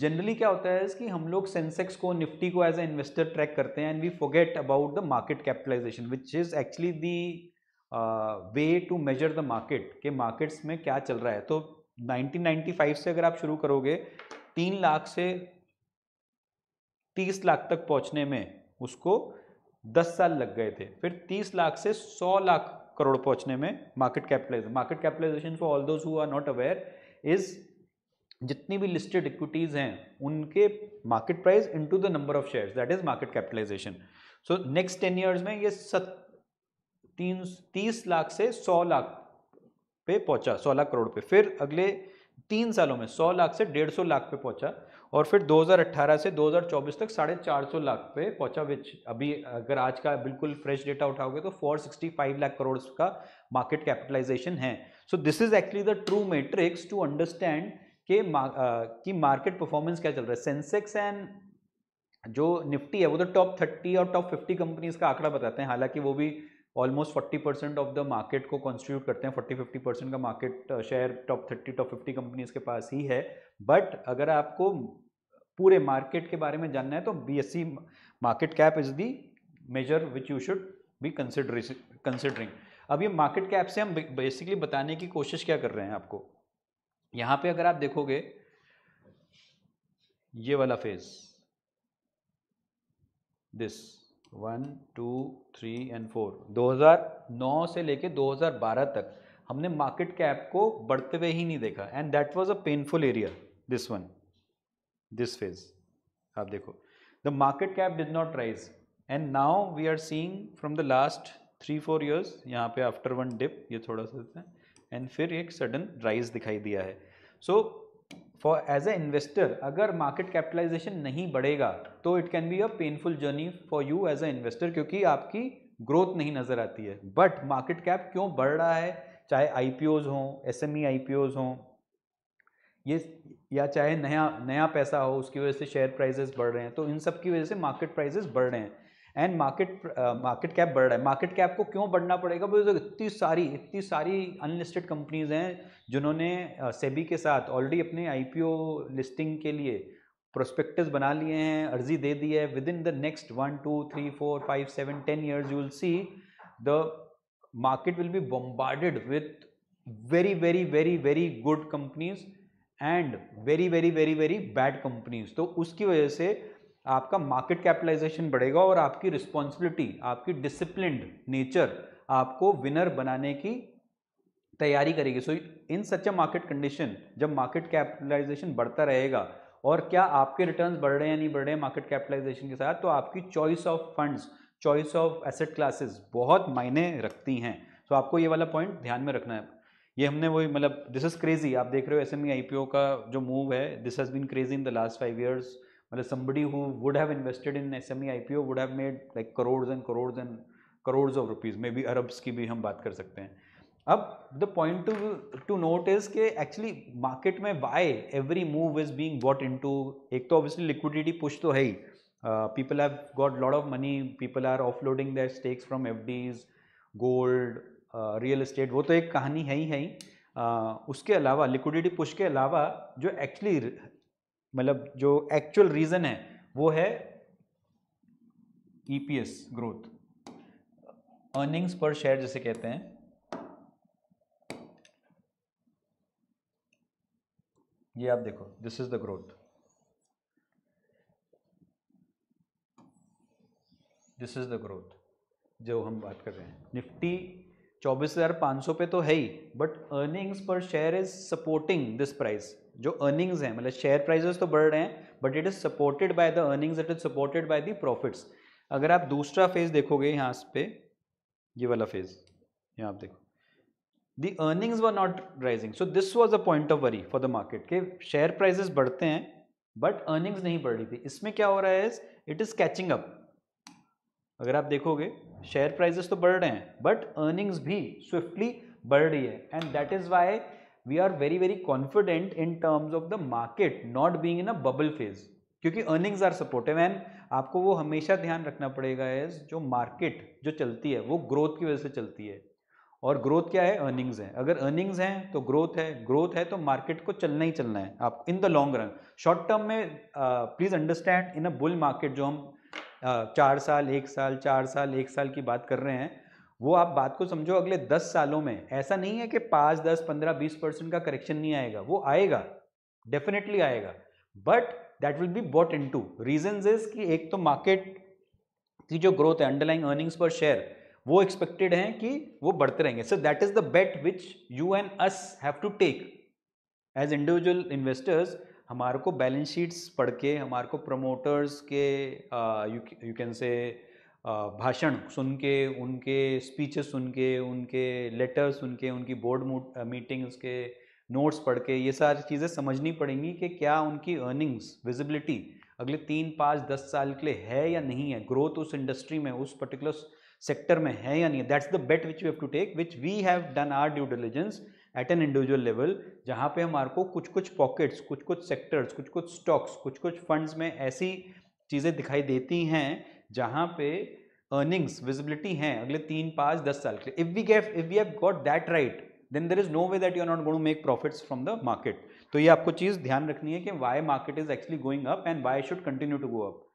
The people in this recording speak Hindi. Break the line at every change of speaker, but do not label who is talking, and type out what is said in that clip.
जनरली क्या होता है कि हम लोग सेंसेक्स को निफ्टी को एज ए इन्वेस्टर ट्रैक करते हैं and we forget about the market capitalization which is actually the way to measure the market के मार्केट्स में क्या चल रहा है तो 1995 से अगर आप शुरू करोगे तीन लाख से तीस लाख तक पहुंचने में उसको दस साल लग गए थे फिर तीस लाख से सौ लाख करोड़ पहुंचने में market capitalization market capitalization for all those who are not aware is जितनी भी लिस्टेड इक्विटीज़ हैं उनके market price into the number of shares that is market capitalization so next ten years में ये सत तीन तीस लाख से सौ लाख पे पहुंचा सौ लाख करोड़ पे फिर अगले तीन सालों में सौ लाख से डेढ़ सौ लाख पे पहुंचा और फिर 2018 से 2024 तक साढ़े चार सौ लाख पे पहुंचा विच अभी अगर आज का बिल्कुल फ्रेश डेटा उठाओगे तो 465 लाख करोड़ का मार्केट कैपिटलाइजेशन है so this is actually the true metrics to understand कि की मार्केट परफॉर्मेंस क्या चल रहा है सेंसेक्स एंड जो निफ्टी है वो तो टॉप थर्टी और टॉप फिफ्टी कंपनीज का आंकड़ा बताते हैं हालांकि वो भी almost forty percent of the market को कॉन्स्टिट्यूट करते हैं फोर्टी फिफ्टी परसेंट का market share top thirty top fifty companies के पास ही है बट अगर आपको पूरे मार्केट के बारे में जानना है तो B S C market cap is the measure which you should be consideration considering अब ये मार्केट कैप से हम बेसिकली बताने की कोशिश क्या कर रहे हैं आपको यहां पे अगर आप देखोगे ये वाला phase this one two three and four 2009 से लेके 2012 तक हमने मार्केट कैप को बढ़ते हुए ही नहीं देखा and that was a painful area this one this phase आप देखो the market cap does not rise and now we are seeing from the last three four years यहाँ पे आफ्टर वन डिप ये थोड़ा सा एंड फिर एक सडन राइज दिखाई दिया है so for as a investor अगर मार्केट कैपिटलाइजेशन नहीं बढ़ेगा तो it can be a painful journey for you as a investor क्योंकि आपकी ग्रोथ नहीं नज़र आती है बट मार्केट कैप क्यों बढ़ रहा है चाहे आई पी ओज हों S M E I P Os हों ये या चाहे नया नया पैसा हो उसकी वजह से शेयर प्राइजेस बढ़ रहे हैं तो इन सब की वजह से मार्केट प्राइजेस बढ़ रहे हैं एंड मार्केट मार्केट कैप बढ़ रहा है मार्केट कैप को क्यों बढ़ना पड़ेगा बिकॉज इतनी सारी इतनी सारी अनलिस्टेड कंपनीज हैं जिन्होंने uh, सेबी के साथ ऑलरेडी अपने आईपीओ लिस्टिंग के लिए प्रोस्पेक्टस बना लिए हैं अर्जी दे दी है within the next one two three four five seven ten years you will see the market will be bombarded with very very very very good companies and very very very very bad companies तो उसकी वजह से आपका मार्केट कैपिटलाइजेशन बढ़ेगा और आपकी रिस्पॉन्सिबिलिटी आपकी डिसिप्लिन नेचर आपको विनर बनाने की तैयारी करेगी so in such a market condition जब मार्केट कैपिटलाइजेशन बढ़ता रहेगा और क्या आपके रिटर्न्स बढ़ रहे हैं या नहीं बढ़ रहे हैं मार्केट कैपिटलाइजेशन के साथ तो आपकी choice of funds choice of asset classes बहुत मायने रखती हैं so, आपको ये वाला पॉइंट ध्यान में रखना है ये हमने वही मतलब दिस इज़ क्रेजी आप देख रहे हो एस एम e का जो मूव है this has been crazy in the last five years मतलब somebody who would have invested in SME IPO would have made like crores and crores and crores of rupees maybe अरब्स की भी हम बात कर सकते हैं अब the point to to note is के एक्चुअली मार्केट में why every move is what in to एक तो ऑब्वियसली लिक्विडिटी पुश तो है ही people have got lot of money people are loading their stakes from these gold real estate वो तो एक कहानी है ही है ही uh, उसके अलावा लिक्विडिटी पुश के अलावा जो एक्चुअली मतलब जो एक्चुअल रीज़न है वो है EPS growth earnings per share जिसे कहते हैं ये आप देखो this is the growth this is the growth जो हम बात कर रहे हैं निफ्टी चौबीस हज़ार सौ पे तो है ही but earnings per share is supporting this price जो अर्निंग्स हैं मतलब शेयर प्राइजेस तो बढ़ रहे हैं but it is supported by the earnings it is supported by the profits अगर आप दूसरा फेज देखोगे यहाँ पे ये वाला फेज यहाँ आप देखो the earnings were not rising so this was a point of worry for the market के शेयर प्राइजेस बढ़ते हैं बट अर्निंग्स नहीं बढ़ रही थी इसमें क्या हो रहा है इट इज़ कैचिंग अप अगर आप देखोगे शेयर प्राइजेस तो बढ़ रहे हैं बट अर्निंग्स भी स्विफ्टली बढ़ रही है and that is why we are very very confident in terms of the market not being in a bubble phase क्योंकि अर्निंग्स आर सपोर्टिव एंड आपको वो हमेशा ध्यान रखना पड़ेगा एज जो मार्केट जो चलती है वो ग्रोथ की वजह से चलती है और ग्रोथ क्या है अर्निंग्स है अगर अर्निंग्स हैं तो ग्रोथ है ग्रोथ है तो मार्केट को चलना ही चलना है आप in the long run short term में please understand in a bull market जो हम uh, चार साल एक साल चार साल एक साल की बात कर रहे हैं वो आप बात को समझो अगले दस सालों में ऐसा नहीं है कि पाँच दस पंद्रह बीस परसेंट का करेक्शन नहीं आएगा वो आएगा डेफिनेटली आएगा but that will be bought in two reason is कि एक तो मार्केट की जो ग्रोथ है अंडरलाइंग अर्निंग्स पर शेयर वो एक्सपेक्टेड हैं कि वो बढ़ते रहेंगे so that is the bet which you and us have to take as individual investors हमारे को बैलेंस शीट्स पढ़ के हमारे को प्रमोटर्स के यू कैन से भाषण सुन के उनके स्पीचेस सुन के उनके लेटर्स सुन के उनकी बोर्ड मीटिंग्स के नोट्स पढ़ के ये सारी चीज़ें समझनी पड़ेंगी कि क्या उनकी अर्निंग्स विजिबिलिटी अगले तीन पाँच दस साल के लिए है या नहीं है ग्रोथ उस इंडस्ट्री में उस पर्टिकुलर सेक्टर में है या नहीं that's the bet which you have to take which we have done are due diligence at an individual level जहाँ पे हमारे को कुछ कुछ पॉकेट्स कुछ कुछ सेक्टर्स कुछ कुछ स्टॉक्स कुछ कुछ फंड्स में ऐसी चीज़ें दिखाई देती हैं जहाँ पे अर्निंग्स विजिबिलिटी हैं अगले तीन पाँच दस साल के if we gaff if we have got that right then there is no way that you are not going make profits from the market तो ये आपको चीज़ ध्यान रखनी है कि why market is actually going up and why should continue to go up